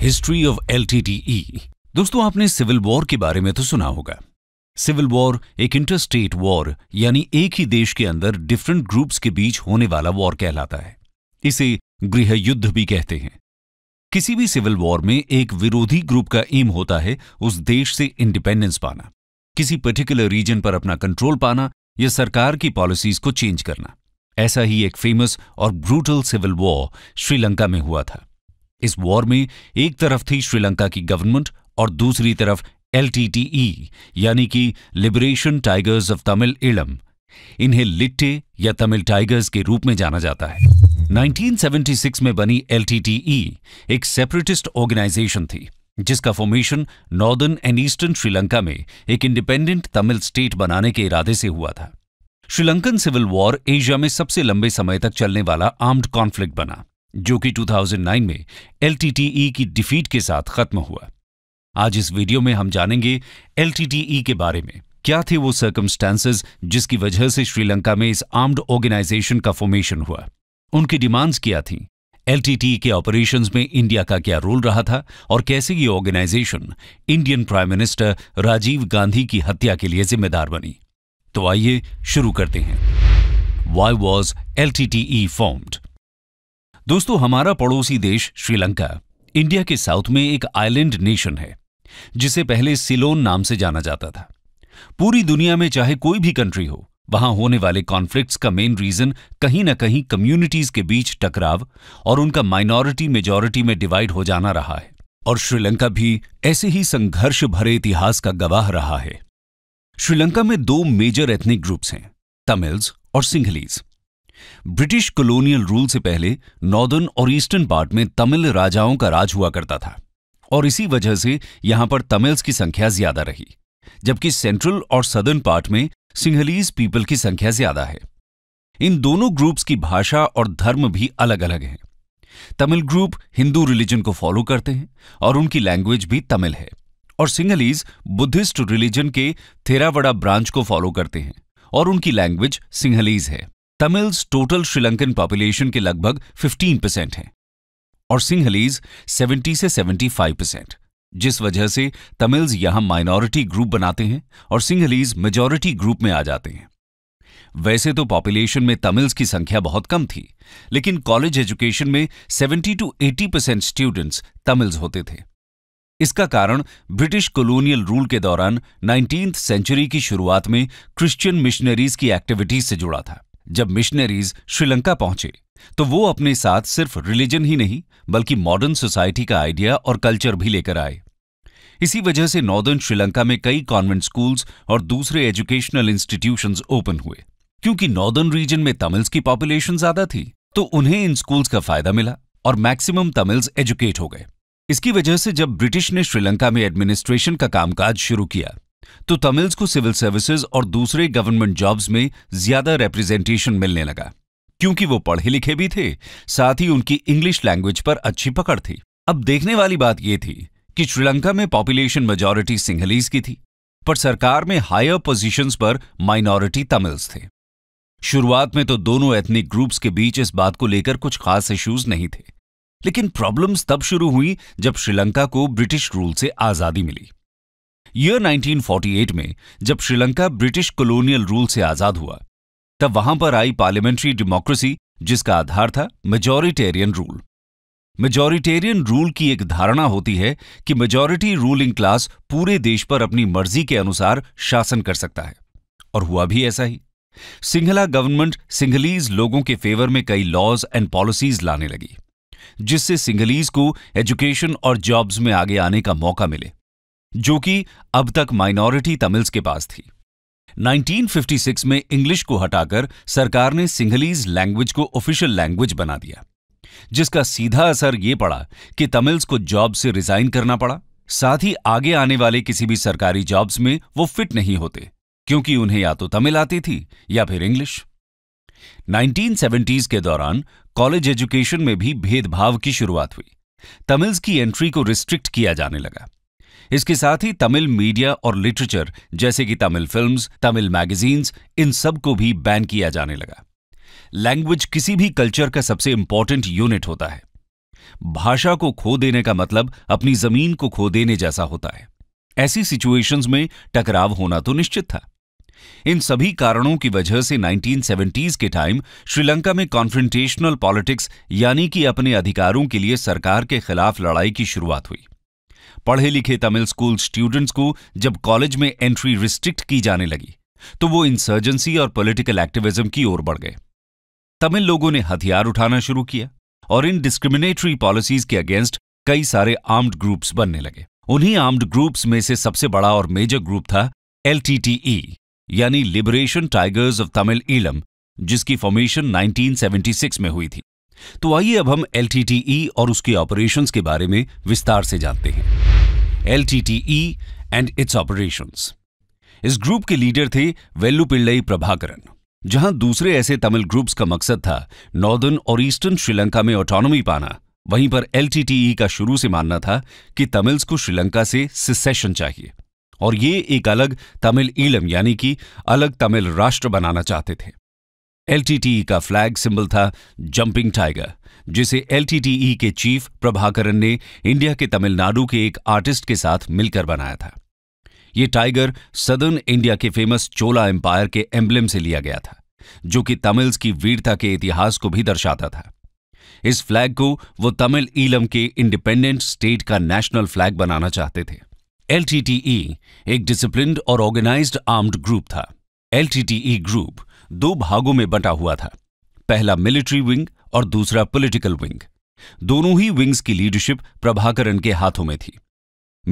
History of L दोस्तों आपने civil war के बारे में तो सुना होगा सिविल वॉर एक इंटरस्टेट वॉर यानी एक ही देश के अंदर डिफरेंट ग्रुप्स के बीच होने वाला वॉर कहलाता है इसे गृह युद्ध भी कहते हैं किसी भी सिविल वॉर में एक विरोधी ग्रुप का एम होता है उस देश से इंडिपेंडेंस पाना किसी पर्टिकुलर रीजन पर अपना कंट्रोल पाना या सरकार की पॉलिसीज को चेंज करना ऐसा ही एक फेमस और ब्रूटल सिविल वॉर श्रीलंका में हुआ था इस वॉर में एक तरफ थी श्रीलंका की गवर्नमेंट और दूसरी तरफ एल यानी कि लिबरेशन टाइगर्स ऑफ तमिल इलम इन्हें लिट्टे या तमिल टाइगर्स के रूप में जाना जाता है 1976 में बनी एल एक सेपरेटिस्ट ऑर्गेनाइजेशन थी जिसका formation northern and eastern Sri Lanka में एक इंडिपेंडेंट तमिल स्टेट बनाने के इरादे से हुआ था श्रीलंकन सिविल वॉर एशिया में सबसे लंबे समय तक चलने वाला आर्म्ड कॉन्फ्लिक्ट बना जो कि 2009 में एल e की डिफीट के साथ खत्म हुआ आज इस वीडियो में हम जानेंगे एल e के बारे में क्या थे वो सर्कमस्टांसेस जिसकी वजह से श्रीलंका में इस आर्म्ड ऑर्गेनाइजेशन का फॉर्मेशन हुआ उनकी डिमांड्स क्या थी एल e के ऑपरेशंस में इंडिया का क्या रोल रहा था और कैसे ये organisation Indian prime minister Rajiv Gandhi की हत्या के लिए जिम्मेदार बनी तो आइए शुरू करते हैं why was L T formed दोस्तों हमारा पड़ोसी देश श्रीलंका इंडिया के साउथ में एक आइलैंड नेशन है जिसे पहले सिलोन नाम से जाना जाता था पूरी दुनिया में चाहे कोई भी कंट्री हो वहां होने वाले कॉन्फ्लिक्ट्स का मेन रीजन कहीं ना कहीं कम्युनिटीज के बीच टकराव और उनका माइनॉरिटी मेजॉरिटी में डिवाइड हो जाना रहा है और श्रीलंका भी ऐसे ही संघर्ष भरे इतिहास का गवाह रहा है श्रीलंका में दो मेजर एथनिक ग्रुप्स हैं तमिल्स और सिंघलीज ब्रिटिश कॉलोनियल रूल से पहले नॉर्दर्न और ईस्टर्न पार्ट में तमिल राजाओं का राज हुआ करता था और इसी वजह से यहां पर तमिल्स की संख्या ज्यादा रही जबकि सेंट्रल और सदर्न पार्ट में सिंहलीज पीपल की संख्या ज्यादा है इन दोनों ग्रुप्स की भाषा और धर्म भी अलग अलग हैं तमिल ग्रुप हिंदू रिलीजन को फॉलो करते हैं और उनकी लैंग्वेज भी तमिल है और सिंगलीज बुद्धिस्ट रिलीजन के थेरावड़ा ब्रांच को फॉलो करते हैं और उनकी लैंग्वेज सिंहलीज है तमिल्स टोटल श्रीलंकन पॉपुलेशन के लगभग 15 परसेंट हैं और सिंहलीज 70 से 75 परसेंट जिस वजह से तमिल्स यहां माइनॉरिटी ग्रुप बनाते हैं और सिंहलीज मेजॉरिटी ग्रुप में आ जाते हैं वैसे तो पॉपुलेशन में तमिल्स की संख्या बहुत कम थी लेकिन कॉलेज एजुकेशन में 70 टू 80 परसेंट स्टूडेंट्स तमिल्स होते थे इसका कारण ब्रिटिश कॉलोनियल रूल के दौरान नाइनटीन्थ सेंचुरी की शुरुआत में क्रिश्चियन मिशनरीज की एक्टिविटीज से जुड़ा था जब मिशनरीज श्रीलंका पहुंचे तो वो अपने साथ सिर्फ रिलीजन ही नहीं बल्कि मॉडर्न सोसाइटी का आइडिया और कल्चर भी लेकर आए इसी वजह से नॉर्दर्न श्रीलंका में कई कॉन्वेंट स्कूल्स और दूसरे एजुकेशनल इंस्टीट्यूशंस ओपन हुए क्योंकि नॉर्दर्न रीजन में तमिल्स की पॉपुलेशन ज्यादा थी तो उन्हें इन स्कूल्स का फायदा मिला और मैक्सिमम तमिल्स एजुकेट हो गए इसकी वजह से जब ब्रिटिश ने श्रीलंका में एडमिनिस्ट्रेशन का कामकाज शुरू किया तो तमिल्स को सिविल सर्विसेज और दूसरे गवर्नमेंट जॉब्स में ज्यादा रिप्रेजेंटेशन मिलने लगा क्योंकि वो पढ़े लिखे भी थे साथ ही उनकी इंग्लिश लैंग्वेज पर अच्छी पकड़ थी अब देखने वाली बात यह थी कि श्रीलंका में पॉपुलेशन मेजॉरिटी सिंहलीज की थी पर सरकार में हायर पोजीशंस पर माइनॉरिटी तमिल्स थे शुरुआत में तो दोनों एथनिक ग्रुप्स के बीच इस बात को लेकर कुछ खास इश्यूज नहीं थे लेकिन प्रॉब्लम्स तब शुरू हुई जब श्रीलंका को ब्रिटिश रूल से आजादी मिली ईयर 1948 में जब श्रीलंका ब्रिटिश कॉलोनियल रूल से आजाद हुआ तब वहां पर आई पार्लियामेंट्री डेमोक्रेसी जिसका आधार था मेजोरिटेरियन रूल मेजोरिटेरियन रूल की एक धारणा होती है कि मेजोरिटी रूलिंग क्लास पूरे देश पर अपनी मर्जी के अनुसार शासन कर सकता है और हुआ भी ऐसा ही सिंघला गवर्नमेंट सिंघलीज लोगों के फेवर में कई लॉज एंड पॉलिसीज लाने लगी जिससे सिंघलीज को एजुकेशन और जॉब्स में आगे आने का मौका मिले जो कि अब तक माइनॉरिटी तमिल्स के पास थी 1956 में इंग्लिश को हटाकर सरकार ने सिंगलीज लैंग्वेज को ऑफिशियल लैंग्वेज बना दिया जिसका सीधा असर यह पड़ा कि तमिल्स को जॉब से रिजाइन करना पड़ा साथ ही आगे आने वाले किसी भी सरकारी जॉब्स में वो फिट नहीं होते क्योंकि उन्हें या तो तमिल आती थी या फिर इंग्लिश 1970s के दौरान कॉलेज एजुकेशन में भी भेदभाव की शुरुआत हुई तमिल्स की एंट्री को रिस्ट्रिक्ट किया जाने लगा इसके साथ ही तमिल मीडिया और लिटरेचर जैसे कि तमिल फिल्म्स, तमिल मैगजीन्स इन सब को भी बैन किया जाने लगा लैंग्वेज किसी भी कल्चर का सबसे इंपॉर्टेंट यूनिट होता है भाषा को खो देने का मतलब अपनी जमीन को खो देने जैसा होता है ऐसी सिचुएशंस में टकराव होना तो निश्चित था इन सभी कारणों की वजह से 1970s के टाइम श्रीलंका में कॉन्फ्रेंटेशनल पॉलिटिक्स यानी कि अपने अधिकारों के लिए सरकार के खिलाफ लड़ाई की शुरुआत हुई पढ़े लिखे तमिल स्कूल स्टूडेंट्स को जब कॉलेज में एंट्री रिस्ट्रिक्ट की जाने लगी तो वो इंसर्जेंसी और पॉलिटिकल एक्टिविज्म की ओर बढ़ गए तमिल लोगों ने हथियार उठाना शुरू किया और इन डिस्क्रिमिनेटरी पॉलिसीज के अगेंस्ट कई सारे आर्म्ड ग्रुप्स बनने लगे उन्हीं आर्म्ड ग्रुप्स में से सबसे बड़ा और मेजर ग्रुप था एलटीटीई e, यानी liberation tigers of Tamil Eelam जिसकी फॉर्मेशन 1976 में हुई थी तो आइए अब हम एल e और उसके ऑपरेशंस के बारे में विस्तार से जानते हैं एलटीटीई एंड इट्स ऑपरेशंस। इस ग्रुप के लीडर थे वेल्लुपिल्लई प्रभाकरन जहां दूसरे ऐसे तमिल ग्रुप्स का मकसद था नॉर्दर्न और ईस्टर्न श्रीलंका में ऑटोनॉमी पाना वहीं पर एलटीटीई का शुरू से मानना था कि तमिल्स को श्रीलंका से सिसेशन चाहिए और ये एक अलग तमिल ईलम यानी कि अलग तमिल राष्ट्र बनाना चाहते थे एलटीटीई का फ्लैग सिंबल था जंपिंग टाइगर जिसे एलटीटीई e के चीफ प्रभाकरन ने इंडिया के तमिलनाडु के एक आर्टिस्ट के साथ मिलकर बनाया था ये टाइगर सदर्न इंडिया के फेमस चोला एम्पायर के एम्बलेम से लिया गया था जो कि तमिल्स की वीरता के इतिहास को भी दर्शाता था इस फ्लैग को वो तमिल ईलम के इंडिपेंडेंट स्टेट का नेशनल फ्लैग बनाना चाहते थे एलटीटीई e एक डिसिप्लिन और ऑर्गेनाइज्ड आर्म्ड ग्रुप था एलटीटीई e ग्रुप दो भागों में बंटा हुआ था पहला मिलिट्री विंग और दूसरा पॉलिटिकल विंग दोनों ही विंग्स की लीडरशिप प्रभाकरन के हाथों में थी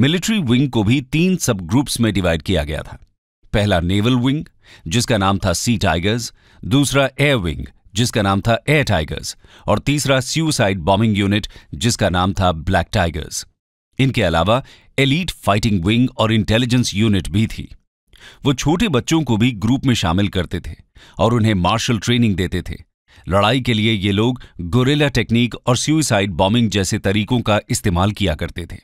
मिलिट्री विंग को भी तीन सब ग्रुप्स में डिवाइड किया गया था पहला नेवल विंग जिसका नाम था सी टाइगर्स दूसरा एयर विंग जिसका नाम था एयर टाइगर्स और तीसरा सुसाइड बॉम्बिंग यूनिट जिसका नाम था ब्लैक टाइगर्स इनके अलावा एलीट फाइटिंग विंग और इंटेलिजेंस यूनिट भी थी वो छोटे बच्चों को भी ग्रुप में शामिल करते थे और उन्हें मार्शल ट्रेनिंग देते थे लड़ाई के लिए ये लोग गोरेला टेक्निक और सुइसाइड बॉम्बिंग जैसे तरीकों का इस्तेमाल किया करते थे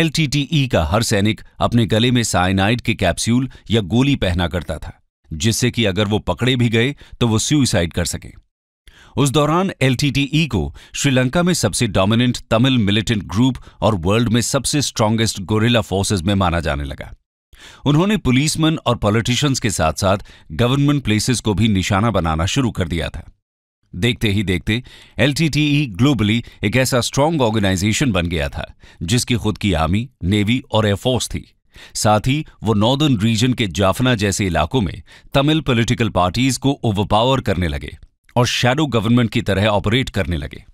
एल e का हर सैनिक अपने गले में साइनाइड के कैप्सूल या गोली पहना करता था जिससे कि अगर वो पकड़े भी गए तो वो सुइसाइड कर सके उस दौरान एल e को श्रीलंका में सबसे डोमिनेंट तमिल मिलिटेंट ग्रुप और वर्ल्ड में सबसे स्ट्रांगेस्ट गोरेला फ़ोर्सेज में माना जाने लगा उन्होंने पुलिसमैन और पॉलिटिशियंस के साथ साथ गवर्नमेंट प्लेसेस को भी निशाना बनाना शुरू कर दिया था देखते ही देखते एल ग्लोबली एक ऐसा स्ट्रांग ऑर्गेनाइजेशन बन गया था जिसकी खुद की आर्मी नेवी और एयरफोर्स थी साथ ही वो नॉर्दर्न रीजन के जाफना जैसे इलाकों में तमिल पॉलिटिकल पार्टीज को ओवरपावर करने लगे और शैडो गवर्नमेंट की तरह ऑपरेट करने लगे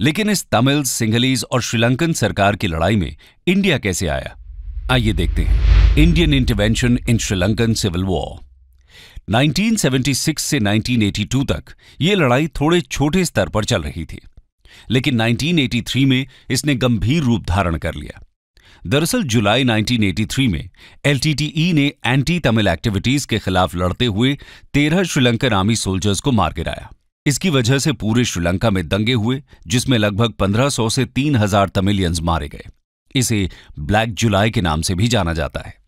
लेकिन इस तमिल सिंगलीज और श्रीलंकन सरकार की लड़ाई में इंडिया कैसे आया आइए देखते हैं Indian intervention in Sri Lankan civil war 1976 से 1982 तक ये लड़ाई थोड़े छोटे स्तर पर चल रही थी लेकिन 1983 में इसने गंभीर रूप धारण कर लिया दरअसल जुलाई 1983 में एलटीटीई ने एंटी तमिल एक्टिविटीज के खिलाफ लड़ते हुए तेरह श्रीलंकन आर्मी सोल्जर्स को मार गिराया इसकी वजह से पूरे श्रीलंका में दंगे हुए जिसमें लगभग 1500 से 3000 तमिलियंस मारे गए इसे ब्लैक जुलाई के नाम से भी जाना जाता है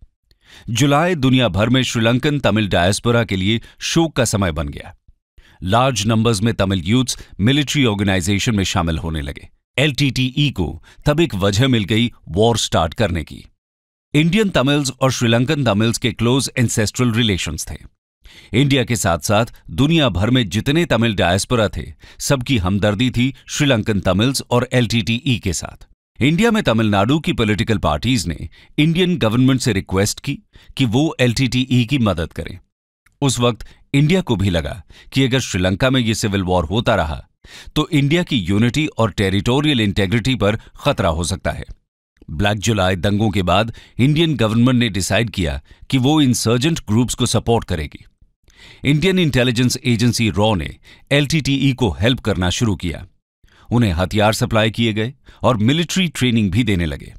जुलाई दुनिया भर में श्रीलंकन तमिल डायस्पोरा के लिए शोक का समय बन गया लार्ज नंबर्स में तमिल यूथ्स मिलिट्री ऑर्गेनाइजेशन में शामिल होने लगे एलटीटीई e को तब एक वजह मिल गई वॉर स्टार्ट करने की इंडियन तमिल्स और श्रीलंकन तमिल्स के क्लोज एंसेस्ट्रल रिलेशंस थे इंडिया के साथ साथ दुनिया भर में जितने तमिल डायस्पोरा थे सबकी हमदर्दी थी श्रीलंकन तमिल्स और एलटीटीई e के साथ इंडिया में तमिलनाडु की पॉलिटिकल पार्टीज ने इंडियन गवर्नमेंट से रिक्वेस्ट की कि वो एलटीटीई e की मदद करें उस वक्त इंडिया को भी लगा कि अगर श्रीलंका में ये सिविल वॉर होता रहा तो इंडिया की यूनिटी और टेरिटोरियल इंटेग्रिटी पर खतरा हो सकता है ब्लैक जुलाई दंगों के बाद इंडियन गवर्नमेंट ने डिसाइड किया कि वो इंसर्जेंट ग्रुप्स को सपोर्ट करेगी इंडियन इंटेलिजेंस एजेंसी रॉ ने एलटीटीई e को हेल्प करना शुरू किया उन्हें हथियार सप्लाई किए गए और मिलिट्री ट्रेनिंग भी देने लगे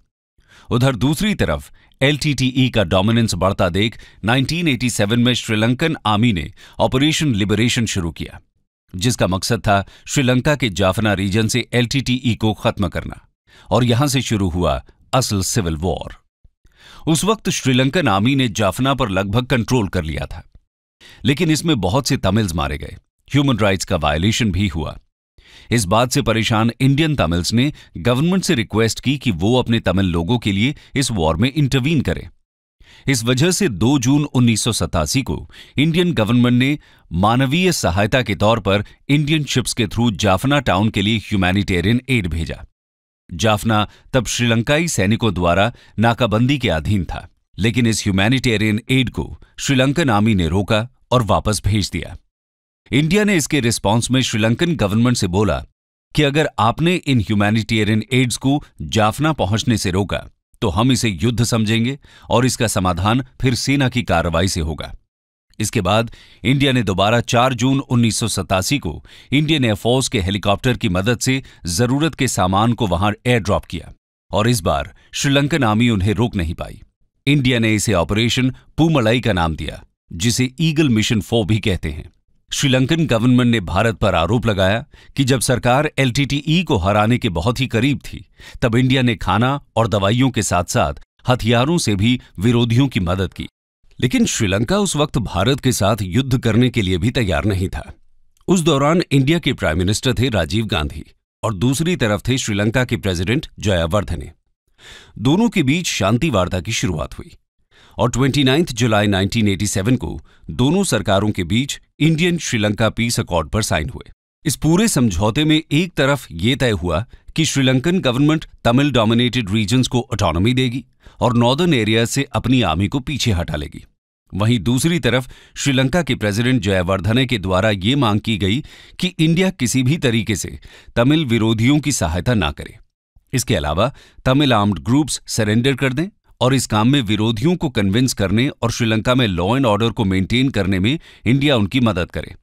उधर दूसरी तरफ एलटीटीई का डोमिनेंस बढ़ता देख 1987 में श्रीलंकन आर्मी ने ऑपरेशन लिबरेशन शुरू किया जिसका मकसद था श्रीलंका के जाफना रीजन से एलटीटीई को खत्म करना और यहां से शुरू हुआ असल सिविल वॉर उस वक्त श्रीलंकन आर्मी ने जाफना पर लगभग कंट्रोल कर लिया था लेकिन इसमें बहुत से तमिल्स मारे गए ह्यूमन राइट्स का वायोलेशन भी हुआ इस बात से परेशान इंडियन तमिल्स ने गवर्नमेंट से रिक्वेस्ट की कि वो अपने तमिल लोगों के लिए इस वॉर में इंटरवीन करें इस वजह से 2 जून उन्नीस को इंडियन गवर्नमेंट ने मानवीय सहायता के तौर पर इंडियन शिप्स के थ्रू जाफना टाउन के लिए ह्यूमैनिटेरियन एड भेजा जाफना तब श्रीलंकाई सैनिकों द्वारा नाकाबंदी के अधीन था लेकिन इस ह्यूमैनिटेरियन एड को श्रीलंकन आर्मी ने रोका और वापस भेज दिया इंडिया ने इसके रिस्पांस में श्रीलंकन गवर्नमेंट से बोला कि अगर आपने इन ह्यूमैनिटेरियन एड्स को जाफना पहुंचने से रोका तो हम इसे युद्ध समझेंगे और इसका समाधान फिर सेना की कार्रवाई से होगा इसके बाद इंडिया ने दोबारा 4 जून उन्नीस को इंडियन एयरफोर्स के हेलीकॉप्टर की मदद से जरूरत के सामान को वहां एयर ड्रॉप किया और इस बार श्रीलंकन आर्मी उन्हें रोक नहीं पाई इंडिया ने इसे ऑपरेशन पूमलाई का नाम दिया जिसे ईगल मिशन फो भी कहते हैं श्रीलंकन गवर्नमेंट ने भारत पर आरोप लगाया कि जब सरकार एलटीटीई को हराने के बहुत ही करीब थी तब इंडिया ने खाना और दवाइयों के साथ साथ हथियारों से भी विरोधियों की मदद की लेकिन श्रीलंका उस वक्त भारत के साथ युद्ध करने के लिए भी तैयार नहीं था उस दौरान इंडिया के प्राइम मिनिस्टर थे राजीव गांधी और दूसरी तरफ थे श्रीलंका के प्रेसिडेंट जयावर्धने दोनों के बीच शांति वार्ता की शुरुआत हुई और 29 जुलाई 1987 को दोनों सरकारों के बीच इंडियन श्रीलंका पीस अकॉर्ड पर साइन हुए इस पूरे समझौते में एक तरफ ये तय हुआ कि Sri Lankan government Tamil dominated regions को ऑटोनॉमी देगी और नॉर्दर्न एरिया से अपनी आर्मी को पीछे हटा लेगी वहीं दूसरी तरफ श्रीलंका के प्रेसिडेंट जयवर्धने के द्वारा ये मांग की गई कि इंडिया किसी भी तरीके से तमिल विरोधियों की सहायता ना करे इसके अलावा तमिल आर्म्ड ग्रुप्स सरेंडर कर दें और इस काम में विरोधियों को कन्विंस करने और श्रीलंका में लॉ एंड ऑर्डर को मेंटेन करने में इंडिया उनकी मदद करे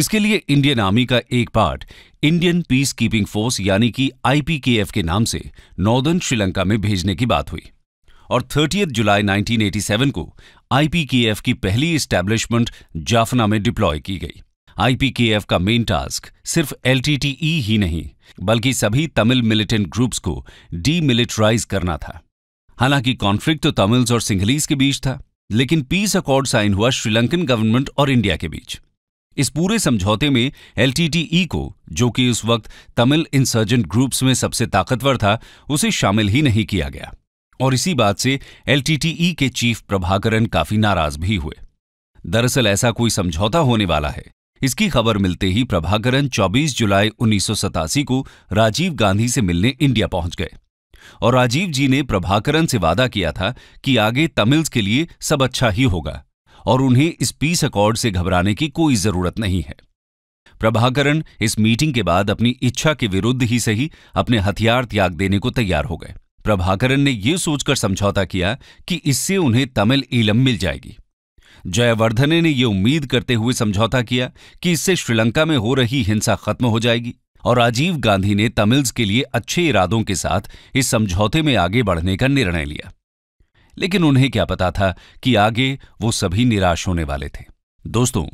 इसके लिए इंडियन आर्मी का एक part Indian peace keeping force यानी कि आईपीकेएफ के नाम से नॉर्दर्न श्रीलंका में भेजने की बात हुई और थर्टी जुलाई 1987 को आईपीकेएफ की पहली स्टैब्लिशमेंट जाफना में डिप्लॉय की गई आईपीकेएफ का मेन टास्क सिर्फ एलटीटीई e ही नहीं बल्कि सभी तमिल मिलिटेंट ग्रुप्स को डीमिलिटराइज करना था हालांकि कॉन्फ्लिक्ट तो तमिल्स और सिंहलीज के बीच था लेकिन पीस अकॉर्ड साइन हुआ श्रीलंकन गवर्नमेंट और इंडिया के बीच इस पूरे समझौते में एलटीटीई e को जो कि उस वक्त तमिल इंसर्जेंट ग्रुप्स में सबसे ताकतवर था उसे शामिल ही नहीं किया गया और इसी बात से एलटीटीई e के चीफ प्रभाकरण काफी नाराज भी हुए दरअसल ऐसा कोई समझौता होने वाला है इसकी खबर मिलते ही प्रभाकरण 24 जुलाई उन्नीस को राजीव गांधी से मिलने इंडिया पहुंच गए और राजीव जी ने प्रभाकरण से वादा किया था कि आगे तमिल्स के लिए सब अच्छा ही होगा और उन्हें इस पीस अकॉर्ड से घबराने की कोई जरूरत नहीं है प्रभाकरण इस मीटिंग के बाद अपनी इच्छा के विरुद्ध ही सही अपने हथियार त्याग देने को तैयार हो गए प्रभाकरण ने यह सोचकर समझौता किया कि इससे उन्हें तमिल ईलम मिल जाएगी जयवर्धने ने यह उम्मीद करते हुए समझौता किया कि इससे श्रीलंका में हो रही हिंसा खत्म हो जाएगी और राजीव गांधी ने तमिल्स के लिए अच्छे इरादों के साथ इस समझौते में आगे बढ़ने का निर्णय लिया लेकिन उन्हें क्या पता था कि आगे वो सभी निराश होने वाले थे दोस्तों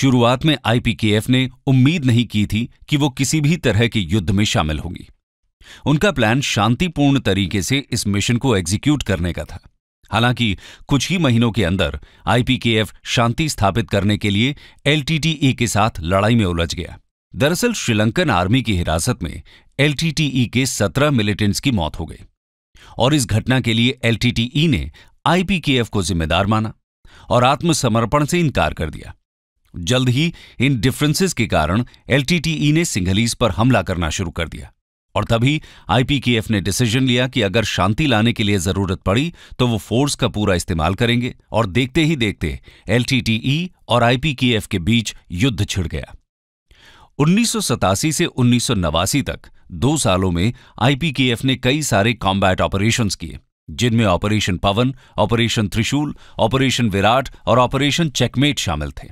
शुरुआत में आईपीकेएफ ने उम्मीद नहीं की थी कि वो किसी भी तरह के युद्ध में शामिल होगी उनका प्लान शांतिपूर्ण तरीके से इस मिशन को एग्जीक्यूट करने का था हालांकि कुछ ही महीनों के अंदर आईपीकेएफ शांति स्थापित करने के लिए एलटीटीई के साथ लड़ाई में उलझ गया दरअसल श्रीलंकन आर्मी की हिरासत में एलटीटीई के सत्रह मिलिटेंट्स की मौत हो गई और इस घटना के लिए एलटीटीई ने आईपीकेएफ को जिम्मेदार माना और आत्मसमर्पण से इनकार कर दिया जल्द ही इन डिफरेंसेस के कारण एलटीटीई ने सिंघलीज पर हमला करना शुरू कर दिया और तभी आईपीकेएफ ने डिसीजन लिया कि अगर शांति लाने के लिए जरूरत पड़ी तो वो फोर्स का पूरा इस्तेमाल करेंगे और देखते ही देखते एलटीटीई और आईपीकेएफ के बीच युद्ध छिड़ गया उन्नीस से उन्नीस तक दो सालों में आईपीकेएफ ने कई सारे कॉम्बैट ऑपरेशंस किए जिनमें operation Pawan operation Trishul operation Virat और ऑपरेशन चेकमेट शामिल थे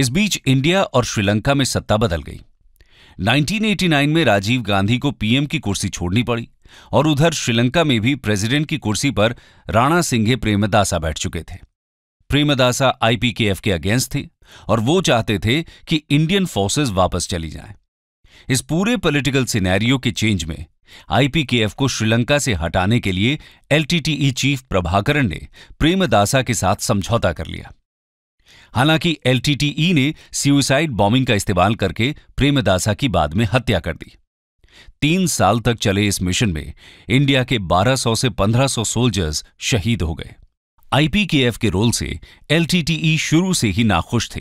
इस बीच इंडिया और श्रीलंका में सत्ता बदल गई 1989 में राजीव गांधी को पीएम की कुर्सी छोड़नी पड़ी और उधर श्रीलंका में भी प्रेसिडेंट की कुर्सी पर राणा सिंघे प्रेमदासा बैठ चुके थे प्रेमदासा आईपीकेएफ के अगेंस्ट थे और वो चाहते थे कि इंडियन फोर्सेस वापस चली जाएं। इस पूरे पॉलिटिकल सिनेरियो के चेंज में आईपीकेएफ को श्रीलंका से हटाने के लिए एलटीटीई चीफ प्रभाकरण ने प्रेमदासा के साथ समझौता कर लिया हालांकि एलटीटीई ने सुसाइड बॉम्बिंग का इस्तेमाल करके प्रेमदासा की बाद में हत्या कर दी तीन साल तक चले इस मिशन में इंडिया के 1200 से 1500 सोल्जर्स शहीद हो गए आईपीकेएफ के रोल से एलटीटीई e शुरू से ही नाखुश थे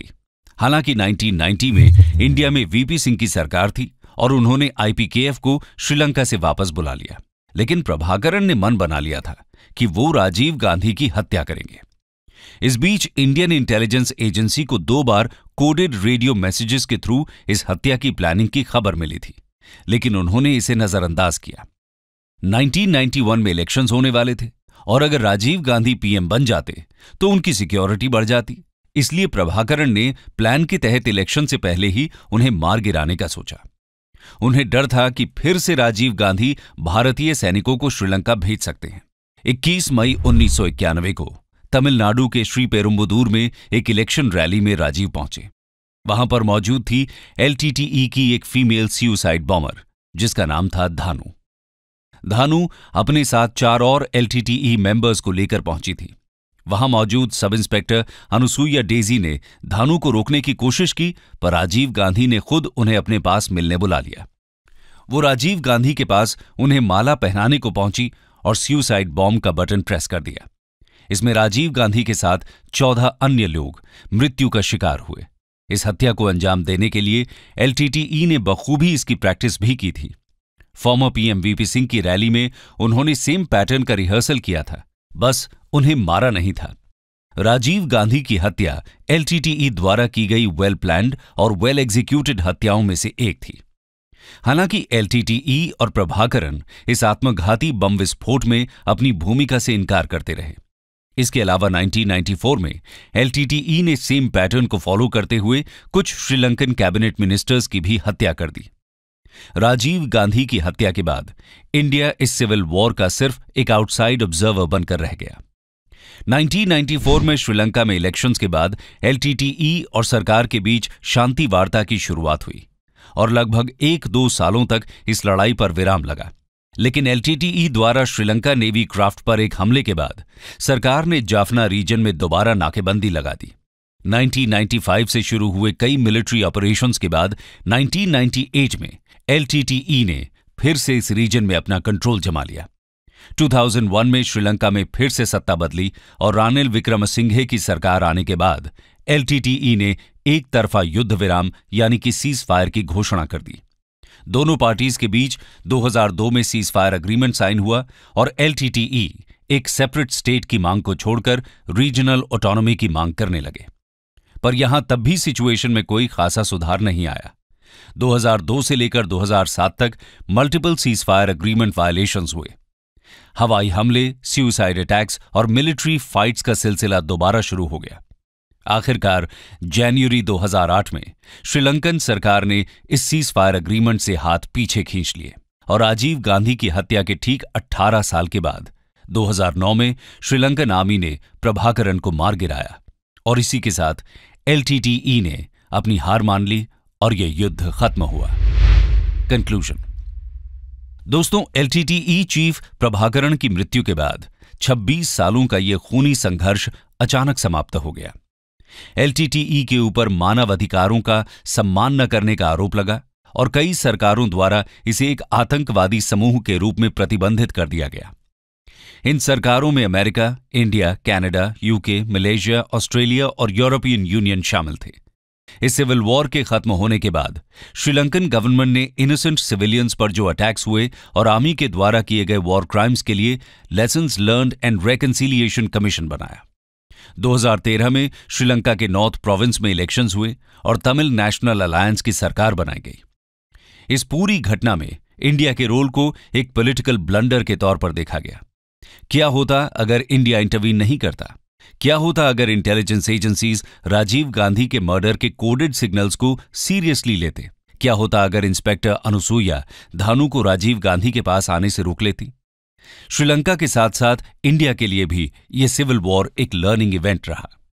हालांकि 1990 में इंडिया में वीपी सिंह की सरकार थी और उन्होंने आईपीकेएफ को श्रीलंका से वापस बुला लिया लेकिन प्रभाकरण ने मन बना लिया था कि वो राजीव गांधी की हत्या करेंगे इस बीच इंडियन इंटेलिजेंस एजेंसी को दो बार कोडेड रेडियो मैसेजेस के थ्रू इस हत्या की प्लानिंग की खबर मिली थी लेकिन उन्होंने इसे नजरअंदाज किया 1991 में इलेक्शंस होने वाले थे और अगर राजीव गांधी पीएम बन जाते तो उनकी सिक्योरिटी बढ़ जाती इसलिए प्रभाकरण ने प्लान के तहत इलेक्शन से पहले ही उन्हें मार गिराने का सोचा उन्हें डर था कि फिर से राजीव गांधी भारतीय सैनिकों को श्रीलंका भेज सकते हैं 21 मई उन्नीस को तमिलनाडु के श्री पेरुम्बुदूर में एक इलेक्शन रैली में राजीव पहुंचे वहां पर मौजूद थी एलटीटीई की एक फीमेल सुसाइड बॉम्बर जिसका नाम था धानू धानु अपने साथ चार और एलटीटीई मेंबर्स को लेकर पहुंची थी वहां मौजूद सब इंस्पेक्टर अनुसुईया डेजी ने धानु को रोकने की कोशिश की पर राजीव गांधी ने खुद उन्हें अपने पास मिलने बुला लिया वो राजीव गांधी के पास उन्हें माला पहनाने को पहुंची और सुसाइड बॉम्ब का बटन प्रेस कर दिया इसमें राजीव गांधी के साथ चौदह अन्य लोग मृत्यु का शिकार हुए इस हत्या को अंजाम देने के लिए एलटीटीई ने बखूबी इसकी प्रैक्टिस भी की थी फॉर्मर पीएम वीपी सिंह की रैली में उन्होंने सेम पैटर्न का रिहर्सल किया था बस उन्हें मारा नहीं था राजीव गांधी की हत्या एलटीटीई e द्वारा की गई वेल प्लान्ड और वेल एग्जीक्यूटेड हत्याओं में से एक थी हालांकि एलटीटीई e और प्रभाकरण इस आत्मघाती बम विस्फोट में अपनी भूमिका से इनकार करते रहे इसके अलावा 1994 में एलटीटीई e ने सेम पैटर्न को फॉलो करते हुए कुछ श्रीलंकन कैबिनेट मिनिस्टर्स की भी हत्या कर दी राजीव गांधी की हत्या के बाद इंडिया इस सिविल वॉर का सिर्फ एक आउटसाइड ऑब्जर्वर बनकर रह गया 1994 में श्रीलंका में इलेक्शंस के बाद एलटीटीई और सरकार के बीच शांति वार्ता की शुरुआत हुई और लगभग एक दो सालों तक इस लड़ाई पर विराम लगा लेकिन एलटीटीई द्वारा श्रीलंका नेवी क्राफ्ट पर एक हमले के बाद सरकार ने जाफना रीजन में दोबारा नाकेबंदी लगा दी 1995 से शुरू हुए कई मिलिट्री ऑपरेशंस के बाद 1998 में एलटीटीई ने फिर से इस रीजन में अपना कंट्रोल जमा लिया 2001 में श्रीलंका में फिर से सत्ता बदली और रानिल विक्रम सिंघे की सरकार आने के बाद एलटीटीई ने एक तरफा युद्ध विराम यानी कि सीज फायर की घोषणा कर दी दोनों पार्टीज के बीच 2002 में सीज फायर अग्रीमेंट साइन हुआ और एलटीटीई एक सेपरेट स्टेट की मांग को छोड़कर रीजनल ऑटोनॉमी की मांग करने लगे पर यहां तब भी सिचुएशन में कोई खासा सुधार नहीं आया 2002 से लेकर 2007 तक multiple cease fire agreement violation हुए हवाई हमले सुसाइड अटैक्स और मिलिट्री फाइट्स का सिलसिला दोबारा शुरू हो गया आखिरकार जनवरी 2008 में श्रीलंकन सरकार ने इस सीज फायर अग्रीमेंट से हाथ पीछे खींच लिए और राजीव गांधी की हत्या के ठीक 18 साल के बाद 2009 में श्रीलंकन आर्मी ने प्रभाकरण को मार गिराया और इसी के साथ एलटीटीई e ने अपनी हार मान ली और ये युद्ध खत्म हुआ कंक्लूजन दोस्तों एलटीटीई e चीफ प्रभाकरण की मृत्यु के बाद 26 सालों का यह खूनी संघर्ष अचानक समाप्त हो गया एलटीटीई e के ऊपर मानवाधिकारों का सम्मान न करने का आरोप लगा और कई सरकारों द्वारा इसे एक आतंकवादी समूह के रूप में प्रतिबंधित कर दिया गया इन सरकारों में America India Canada UK Malaysia Australia और यूरोपियन यूनियन शामिल थे इस सिविल वॉर के खत्म होने के बाद श्रीलंकन गवर्नमेंट ने इनोसेंट सिविलियंस पर जो अटैक्स हुए और आर्मी के द्वारा किए गए वॉर क्राइम्स के लिए lesson learn and reconciliation commission बनाया 2013 में श्रीलंका के नॉर्थ प्रोविंस में इलेक्शंस हुए और तमिल नेशनल अलायंस की सरकार बनाई गई इस पूरी घटना में इंडिया के रोल को एक पॉलिटिकल ब्लंडर के तौर पर देखा गया क्या होता अगर इंडिया इंटरवीन नहीं करता क्या होता अगर इंटेलिजेंस एजेंसीज राजीव गांधी के मर्डर के कोडेड सिग्नल्स को सीरियसली लेते क्या होता अगर इंस्पेक्टर अनुसुईया धानु को राजीव गांधी के पास आने से रोक लेती श्रीलंका के साथ साथ इंडिया के लिए भी ये सिविल वॉर एक लर्निंग इवेंट रहा